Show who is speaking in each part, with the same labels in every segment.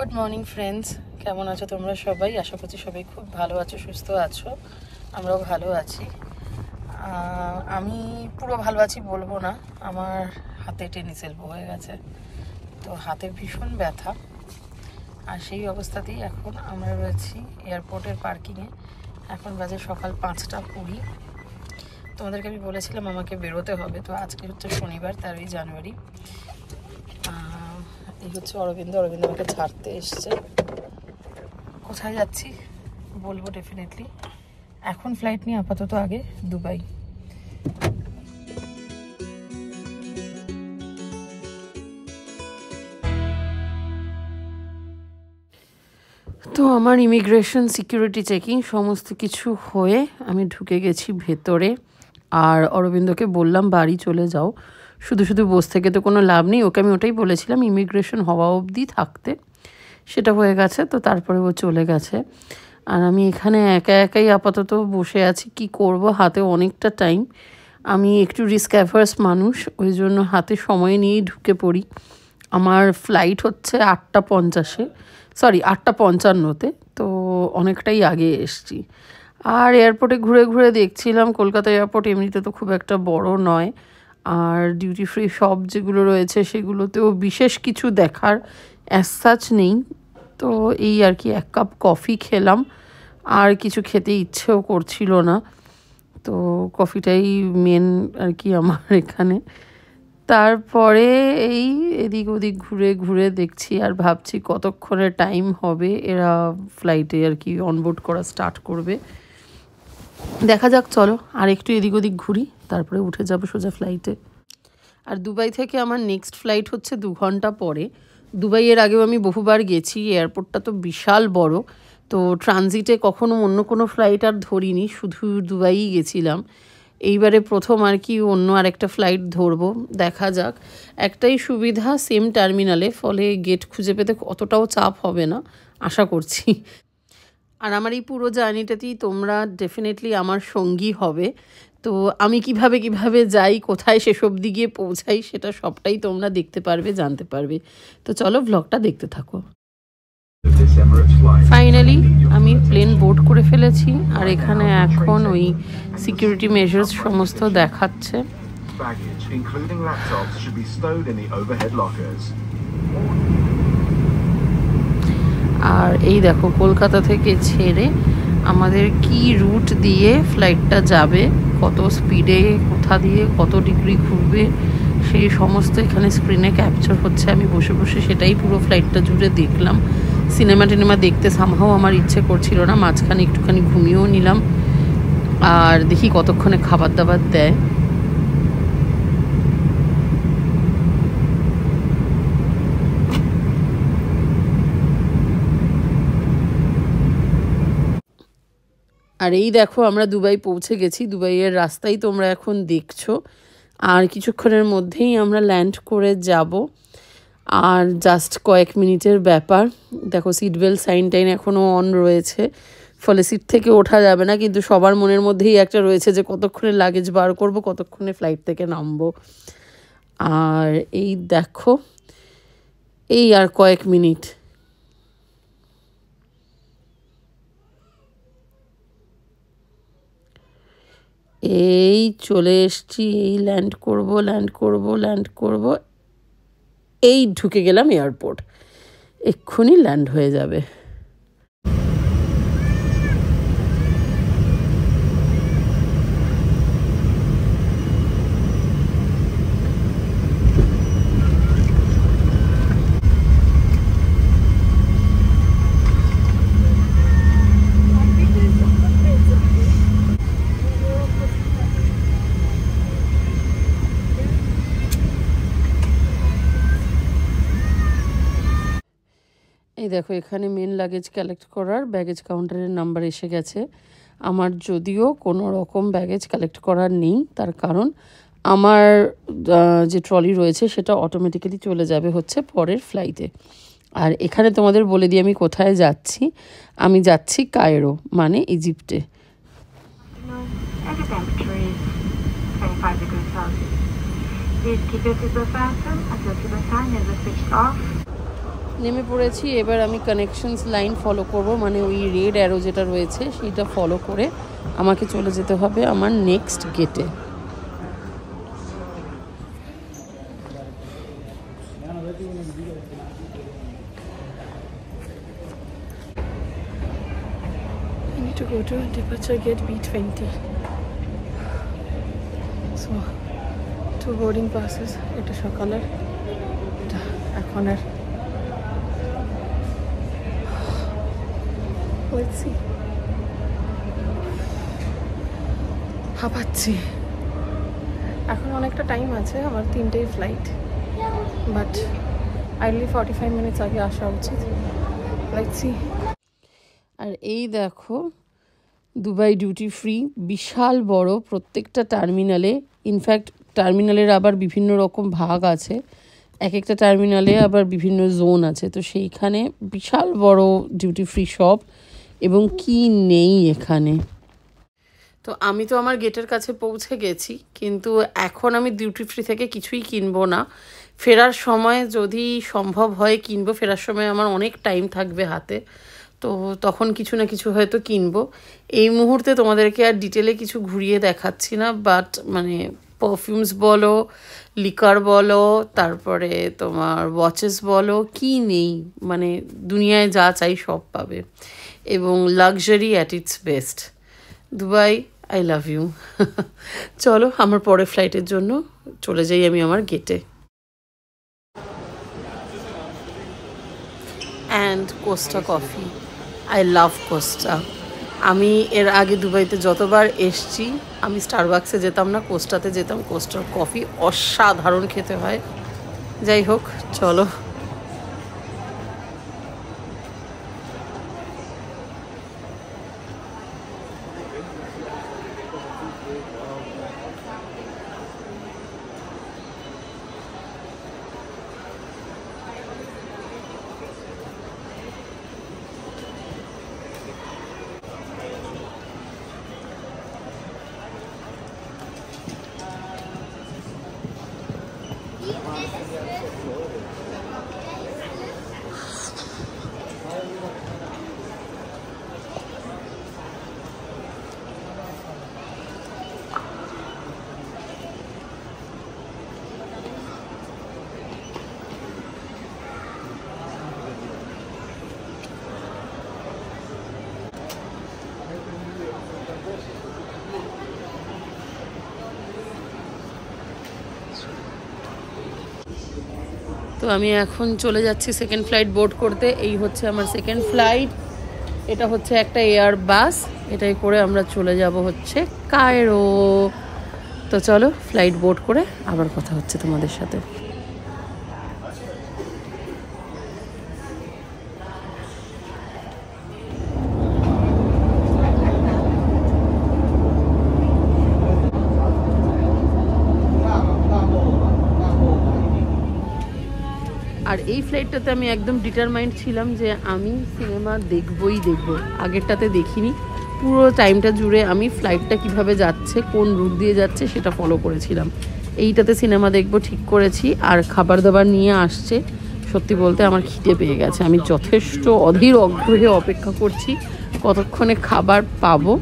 Speaker 1: Good morning friends কেমন আছো তোমরা সবাই আশা করছি সবাই খুব ভালো আছো সুস্থ আছো আমরাও ভালো আছি আমি পুরো ভালো আছি বলবো না আমার হাতে টেনিস এলব হয়ে গেছে তো হাতে ভীষণ ব্যথা আর সেই অবস্থাতেই এখন আমরা রয়েছি এয়ারপোর্টের পার্কিংয়ে এখন বাজে সকাল পাঁচটা কুড়ি তোমাদেরকে আমি বলেছিলাম আমাকে বেরোতে হবে তো আজকে হচ্ছে শনিবার তেরোই জানুয়ারি হচ্ছে অরবিন্দ অরবিন্দ আমাকে ছাড়তে এসছে কোথায় যাচ্ছি বলবো ডেফিনেটলি এখন ফ্লাইট নিয়ে আপাতত আগে দুবাই তো আমার ইমিগ্রেশন সিকিউরিটি চেকিং সমস্ত কিছু হয়ে আমি ঢুকে গেছি ভেতরে আর অরবিন্দকে বললাম বাড়ি চলে যাও শুধু শুধু বসে থেকে তো কোনো লাভ নেই ওকে আমি ওটাই বলেছিলাম ইমিগ্রেশন হওয়া অবধি থাকতে সেটা হয়ে গেছে তো তারপরে ও চলে গেছে আর আমি এখানে একা একাই আপাতত বসে আছি কি করব হাতে অনেকটা টাইম আমি একটু রিস্ক অ্যাভার্স মানুষ ওই জন্য হাতে সময় নিয়েই ঢুকে পড়ি আমার ফ্লাইট হচ্ছে আটটা পঞ্চাশে সরি আটটা পঞ্চান্নতে তো অনেকটাই আগে এসছি আর এয়ারপোর্টে ঘুরে ঘুরে দেখছিলাম কলকাতা এয়ারপোর্ট এমনিতে তো খুব একটা বড় নয় আর ডিউটি ফ্রি শপ যেগুলো রয়েছে সেগুলোতেও বিশেষ কিছু দেখার অ্যাসাচ সাচ নেই তো এই আর কি এক কাপ কফি খেলাম আর কিছু খেতে ইচ্ছেও করছিল না তো কফিটাই মেন আর কি আমার এখানে তারপরে এই এদিক ওদিক ঘুরে ঘুরে দেখছি আর ভাবছি কতক্ষণে টাইম হবে এরা ফ্লাইটে আর কি অনবোর্ড করা স্টার্ট করবে দেখা যাক চলো আর একটু এদিক ওদিক ঘুরি তারপরে উঠে যাব সোজা ফ্লাইটে আর দুবাই থেকে আমার নেক্সট ফ্লাইট হচ্ছে দু ঘন্টা পরে দুবাইয়ের আগেও আমি বহুবার গেছি এয়ারপোর্টটা তো বিশাল বড় তো ট্রানজিটে কখনো অন্য কোনো ফ্লাইট আর ধরিনি শুধু দুবাইই গেছিলাম এইবারে প্রথম আর কি অন্য আরেকটা ফ্লাইট ধরবো দেখা যাক একটাই সুবিধা সেম টার্মিনালে ফলে গেট খুঁজে পেতে অতটাও চাপ হবে না আশা করছি আর আমার এই পুরো জার্নিটাতেই তোমরা ডেফিনেটলি আমার সঙ্গী হবে তো আমি কিভাবে কিভাবে যাই কোথায় সেসব দিকে পৌঁছাই সেটা সবটাই তোমরা দেখতে পারবে জানতে পারবে তো চলো ব্লগটা দেখতে থাকো ফাইনালি আমি প্লেন বোর্ড করে ফেলেছি আর এখানে এখন ওই সিকিউরিটি মেজার্স সমস্ত দেখাচ্ছে baggage, including laptops, should be stowed in the overhead lockers. আর এই দেখো কলকাতা থেকে ছেড়ে আমাদের কি রুট দিয়ে ফ্লাইটটা যাবে কত স্পিডে কোথা দিয়ে কত ডিগ্রি ঘুরবে সেই সমস্ত এখানে স্ক্রিনে ক্যাপচার হচ্ছে আমি বসে বসে সেটাই পুরো ফ্লাইটটা জুড়ে দেখলাম সিনেমা টিনেমা দেখতে সামহাও আমার ইচ্ছে করছিল না মাঝখানে একটুখানি ঘুমিয়েও নিলাম আর দেখি কতক্ষণে খাবার দাবার দেয় আর এই দেখো আমরা দুবাই পৌঁছে গেছি দুবাইয়ের রাস্তাই তোমরা এখন দেখছো আর কিছুক্ষণের মধ্যেই আমরা ল্যান্ড করে যাব আর জাস্ট কয়েক মিনিটের ব্যাপার দেখো সিট বেল্ট সাইন টাইন এখনও অন রয়েছে ফলে সিট থেকে ওঠা যাবে না কিন্তু সবার মনের মধ্যেই একটা রয়েছে যে কতক্ষণে লাগেজ বার করব কতক্ষণে ফ্লাইট থেকে নামবো আর এই দেখো এই আর কয়েক মিনিট এই চলে এসছি এই ল্যান্ড করব ল্যান্ড করব ল্যান্ড করব এই ঢুকে গেলাম এয়ারপোর্ট এক্ষুনি ল্যান্ড হয়ে যাবে এই দেখো এখানে মেন লাগেজ কালেক্ট করার ব্যাগেজ কাউন্টারের নাম্বার এসে গেছে আমার যদিও কোনো রকম ব্যাগেজ কালেক্ট করার নেই তার কারণ আমার যে ট্রলি রয়েছে সেটা অটোমেটিক্যালি চলে যাবে হচ্ছে পরের ফ্লাইটে আর এখানে তোমাদের বলে দিই আমি কোথায় যাচ্ছি আমি যাচ্ছি কায়রো মানে ইজিপ্টে until the sign is switched off. নেমে পড়েছি এবার আমি কানেকশনস লাইন ফলো করব মানে ওই রেড অ্যারো যেটা রয়েছে সেটা ফলো করে আমাকে চলে যেতে হবে আমার নেক্সট গেটে to go to departure gate B20. So, two boarding passes. এটা সকালের এটা এখন আর হয়েছি হাঁপাচ্ছি এখন অনেকটা টাইম আছে আমার তিনটেই flight but ideally forty five minutes আগে আসা উচিত লাগছি আর এই দেখো দুবাই ডিউটি ফ্রি বিশাল বড় প্রত্যেকটা টার্মিনালে ইনফ্যাক্ট টার্মিনালের আবার বিভিন্ন রকম ভাগ আছে এক একটা টার্মিনালে আবার বিভিন্ন জোন আছে তো সেইখানে বিশাল বড় ডিউটি ফ্রি শপ এবং কি নেই এখানে তো আমি তো আমার গেটের কাছে পৌঁছে গেছি কিন্তু এখন আমি ডিউটি ফ্রি থেকে কিছুই কিনবো না ফেরার সময় যদি সম্ভব হয় কিনবো ফেরার সময় আমার অনেক টাইম থাকবে হাতে তো তখন কিছু না কিছু হয়তো কিনবো এই মুহূর্তে তোমাদেরকে আর ডিটেলে কিছু ঘুরিয়ে দেখাচ্ছি না বাট মানে পারফিউমস বলো লিকার বলো তারপরে তোমার ওয়াচেস বলো কি নেই মানে দুনিয়ায় যা চাই সব পাবে এবং luxury at its best Dubai I love you চলো আমার পরে ফ্লাইটের জন্য চলে যাই আমি আমার গেটে and Costa coffee I love Costa আমি এর আগে দুবাইতে যতবার এসছি আমি স্টারবাক্সে যেতাম না কোস্টাতে যেতাম কোস্টার কফি অসাধারণ খেতে হয় যাই হোক চলো তো আমি এখন চলে যাচ্ছি সেকেন্ড ফ্লাইট বোর্ড করতে এই হচ্ছে আমার সেকেন্ড ফ্লাইট এটা হচ্ছে একটা এয়ার বাস এটাই করে আমরা চলে যাব হচ্ছে কায়রো তো চলো ফ্লাইট বোর্ড করে আবার কথা হচ্ছে তোমাদের সাথে আর এই ফ্লাইটটাতে আমি একদম ডিটারমাইন্ড ছিলাম যে আমি সিনেমা দেখবই দেখব আগেরটাতে দেখিনি পুরো টাইমটা জুড়ে আমি ফ্লাইটটা কিভাবে যাচ্ছে কোন রুট দিয়ে যাচ্ছে সেটা ফলো করেছিলাম এইটাতে সিনেমা দেখব ঠিক করেছি আর খাবার দাবার নিয়ে আসছে সত্যি বলতে আমার খিদে পেয়ে গেছে আমি যথেষ্ট অধীর অগ্রহে অপেক্ষা করছি কতক্ষণে খাবার পাবো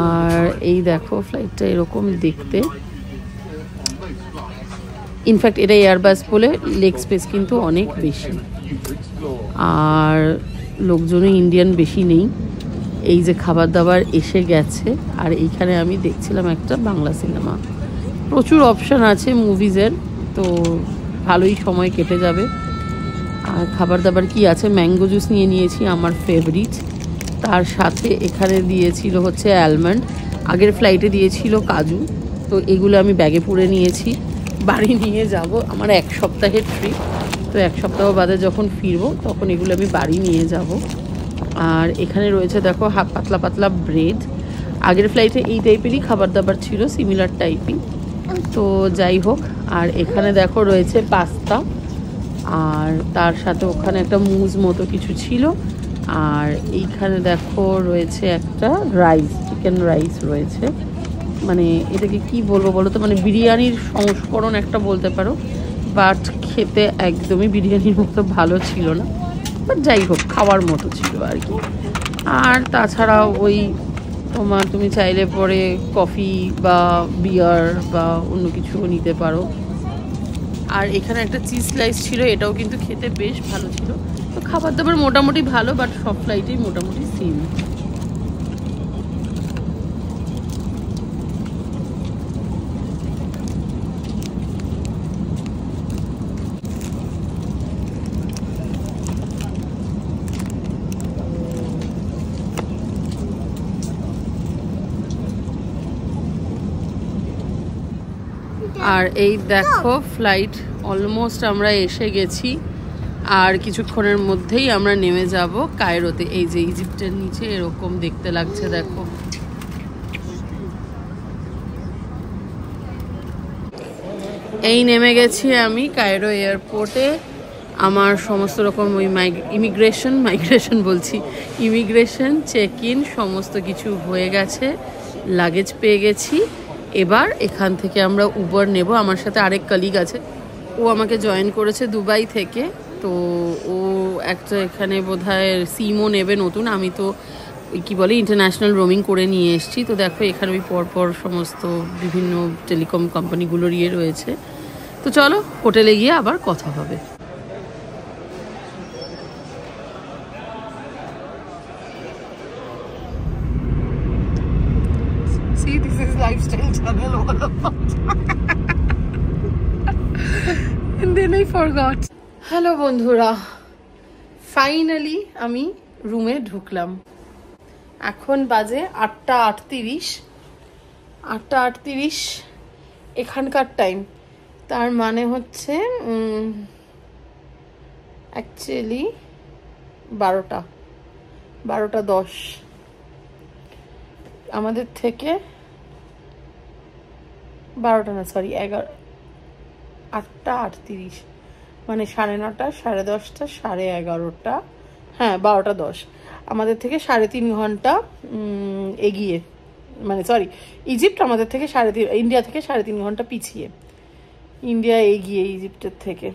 Speaker 1: আর এই দেখো ফ্লাইটটা এরকম দেখতে ইনফ্যাক্ট এটা এয়ারবাস বলে লেগ স্পেস কিন্তু অনেক বেশি আর লোকজনও ইন্ডিয়ান বেশি নেই এই যে খাবার দাবার এসে গেছে আর এইখানে আমি দেখছিলাম একটা বাংলা সিনেমা প্রচুর অপশান আছে মুভিজের তো ভালোই সময় কেটে যাবে আর খাবার দাবার কি আছে ম্যাঙ্গো জুস নিয়ে নিয়েছি আমার ফেভারিট তার সাথে এখানে দিয়েছিল হচ্ছে অ্যালমন্ড আগের ফ্লাইটে দিয়েছিল কাজু তো এগুলো আমি ব্যাগে পরে নিয়েছি বাড়ি নিয়ে যাব আমার এক সপ্তাহের ট্রিপ তো এক সপ্তাহ বাদে যখন ফিরবো তখন এগুলো আমি বাড়ি নিয়ে যাব আর এখানে রয়েছে দেখো হাফ পাতলা পাতলা ব্রেড আগের ফ্লাইটে এই টাইপেরই খাবার দাবার ছিল সিমিলার টাইপই তো যাই হোক আর এখানে দেখো রয়েছে পাস্তা আর তার সাথে ওখানে একটা মুজ মতো কিছু ছিল আর এইখানে দেখো রয়েছে একটা রাইস চিকেন রাইস রয়েছে মানে এটাকে কি বলবো বলো তো মানে বিরিয়ানির সংস্করণ একটা বলতে পারো বাট খেতে একদমই বিরিয়ানির মতো ভালো ছিল না বাট যাই হোক খাওয়ার মতো ছিল আর কি আর তাছাড়াও ওই তোমার তুমি চাইলে পরে কফি বা বিয়ার বা অন্য কিছুও নিতে পারো আর এখানে একটা চিজ স্লাইস ছিল এটাও কিন্তু খেতে বেশ ভালো ছিল তো খাবার দাবার মোটামুটি ভালো বাট সব ফ্লাইটেই মোটামুটি সেম আর এই দেখো ফ্লাইট অলমোস্ট আমরা এসে গেছি আর কিছুক্ষণের মধ্যেই আমরা নেমে যাব কায়রোতে এই যে ইজিপ্টের নিচে এরকম দেখতে লাগছে দেখো এই নেমে গেছি আমি কায়রো এয়ারপোর্টে আমার সমস্ত রকম ওই ইমিগ্রেশন মাইগ্রেশন বলছি ইমিগ্রেশন চেক ইন সমস্ত কিছু হয়ে গেছে লাগেজ পেয়ে গেছি এবার এখান থেকে আমরা উবার নেব আমার সাথে আরেক কালিগ আছে ও আমাকে জয়েন করেছে দুবাই থেকে তো ও একটা এখানে বোধ হয় সিমও নেবে নতুন আমি তো কি বলে ইন্টারন্যাশনাল রোমিং করে নিয়ে এসেছি তো দেখো এখানে ওই পরপর সমস্ত বিভিন্ন টেলিকম কোম্পানিগুলোর ইয়ে রয়েছে তো চলো হোটেলে গিয়ে আবার কথা হবে বন্ধুরা ফাইনালি আমি রুমে ঢুকলাম এখন বাজে আটটা আটত্রিশ আটটা আটত্রিশ এখানকার টাইম তার মানে হচ্ছে অ্যাকচুয়ালি বারোটা বারোটা দশ আমাদের থেকে বারোটা না সরি এগারো আটটা আটত্রিশ মানে সাড়ে নটা সাড়ে দশটা সাড়ে এগারোটা হ্যাঁ বারোটা দশ আমাদের থেকে সাড়ে তিন ঘন্টা এগিয়ে মানে সরি ইজিপ্ট আমাদের থেকে সাড়ে তিন ইন্ডিয়া থেকে সাড়ে তিন ঘন্টা পিছিয়ে ইন্ডিয়া এগিয়ে ইজিপ্টের থেকে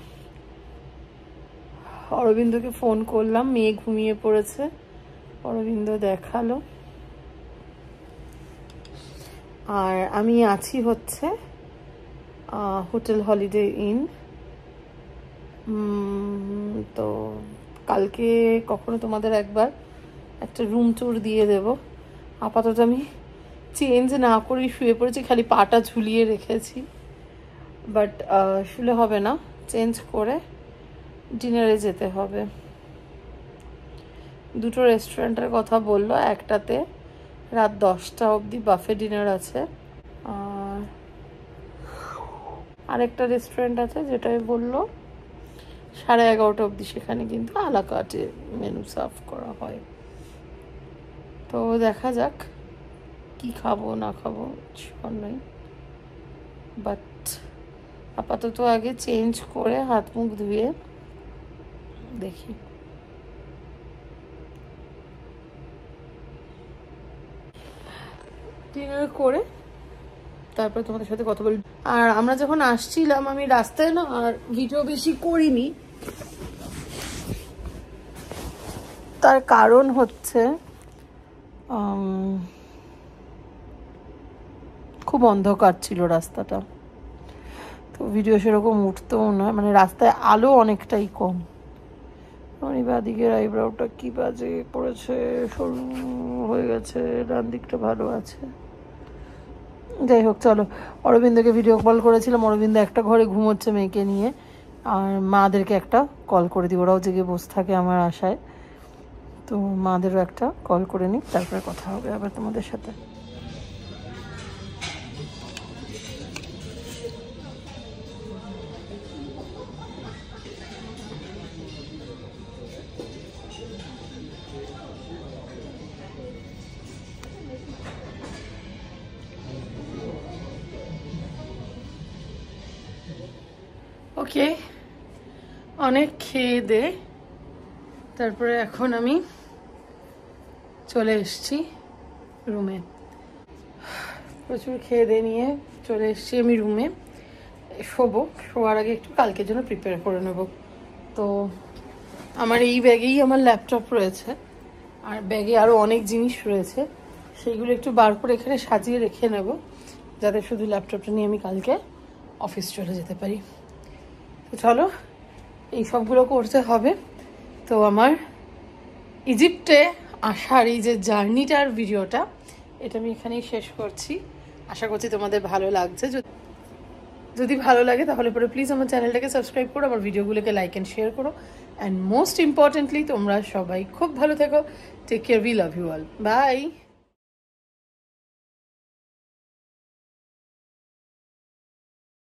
Speaker 1: অরবিন্দকে ফোন করলাম মেয়ে ঘুমিয়ে পড়েছে অরবিন্দ দেখালো আর আমি আছি হচ্ছে হোটেল হলিডে ইন তো কালকে কখনো তোমাদের একবার একটা রুম ট্যুর দিয়ে দেব আপাতত আমি চেঞ্জ না করেই শুয়ে পড়েছি খালি পাটা ঝুলিয়ে রেখেছি বাট শুলে হবে না চেঞ্জ করে ডিনারে যেতে হবে দুটো রেস্টুরেন্টের কথা বললো একটাতে রাত দশটা অবধি বাফে ডিনার আছে আর আরেকটা রেস্টুরেন্ট আছে যেটাই বললো সাড়ে এগারোটা অবধি সেখানে কিন্তু আলাকাটে মেনু সার্ভ করা হয় তো দেখা যাক কি খাবো না খাবো নেই বাট আপাতত আগে চেঞ্জ করে হাত মুখ ধুয়ে দেখি ডিনার করে তারপরে তোমাদের সাথে কথা বলি আর আমরা যখন আসছিলাম আমি রাস্তায় না আর ভিডিও বেশি করিনি তার কারণ হচ্ছে খুব অন্ধকার ছিল রাস্তাটা তো ভিডিও সেরকম উঠতেও নয় মানে রাস্তায় আলো অনেকটাই কম বাঁদিকের আইব্রাউটা কি বাজে পড়েছে সরু হয়ে গেছে ডান দিকটা ভালো আছে যাই হোক চলো অরবিন্দকে ভিডিও কল করেছিলাম অরবিন্দ একটা ঘরে ঘুমোচ্ছে মেয়েকে নিয়ে আর মাদেরকে একটা কল করে দিই ওরাও জেগে বসে থাকে আমার আশায় তো মাদেরও একটা কল করে নিই তারপরে কথা হবে আবার তোমাদের সাথে কালকে অনেক খেয়ে দে তারপরে এখন আমি চলে এসছি রুমে প্রচুর খেয়ে দে নিয়ে চলে এসছি আমি রুমে শোবো শোয়ার আগে একটু কালকের জন্য প্রিপেয়ার করে নেব তো আমার এই ব্যাগেই আমার ল্যাপটপ রয়েছে আর ব্যাগে আরও অনেক জিনিস রয়েছে সেইগুলো একটু বার করে এখানে সাজিয়ে রেখে নেব যাতে শুধু ল্যাপটপটা নিয়ে আমি কালকে অফিস চলে যেতে পারি চলো এই সবগুলো করতে হবে তো আমার ইজিপ্টে আসার এই যে জার্নিটার ভিডিওটা এটা আমি এখানেই শেষ করছি আশা করছি তোমাদের ভালো লাগছে যদি ভালো লাগে তাহলে পরে প্লিজ আমার চ্যানেলটাকে সাবস্ক্রাইব করো আমার ভিডিওগুলোকে লাইক অ্যান্ড শেয়ার করো অ্যান্ড মোস্ট ইম্পর্ট্যান্টলি তোমরা সবাই খুব ভালো থেকো take care we love you all by